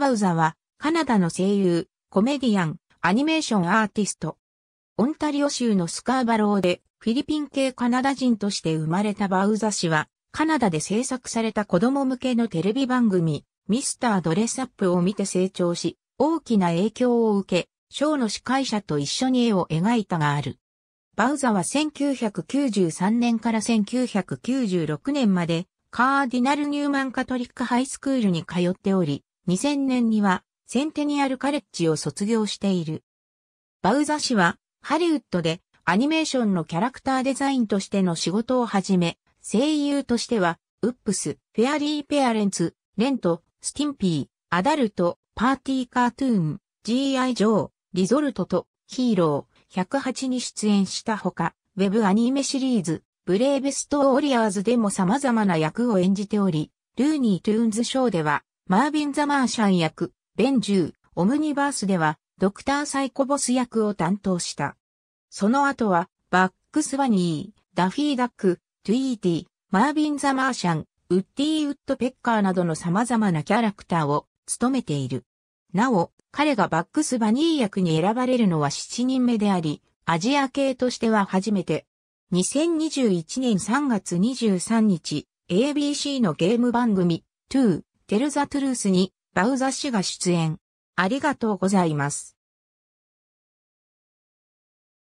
バウザは、カナダの声優、コメディアン、アニメーションアーティスト。オンタリオ州のスカーバローで、フィリピン系カナダ人として生まれたバウザ氏は、カナダで制作された子供向けのテレビ番組、ミスタードレスアップを見て成長し、大きな影響を受け、ショーの司会者と一緒に絵を描いたがある。バウザは1993年から1996年まで、カーディナル・ニューマン・カトリック・ハイスクールに通っており、2000年にはセンテニアルカレッジを卒業している。バウザ氏はハリウッドでアニメーションのキャラクターデザインとしての仕事をはじめ、声優としては、ウップス、フェアリーペアレンツ、レント、スティンピー、アダルト、パーティーカートゥーン、G.I. ジョー、リゾルトとヒーロー108に出演したほか、ウェブアニメシリーズ、ブレイブストーリアーズでも様々な役を演じており、ルーニートゥーンズショーではマービン・ザ・マーシャン役、ベン・ジュー、オムニバースでは、ドクター・サイコボス役を担当した。その後は、バック・スワニー、ダフィー・ダック、トゥイーティ、マービン・ザ・マーシャン、ウッディ・ウッド・ペッカーなどの様々なキャラクターを務めている。なお、彼がバックスバニー役に選ばれるのは7人目であり、アジア系としては初めて。2021年3月23日、ABC のゲーム番組、2、テルザトゥルースにバウザ氏が出演。ありがとうございます。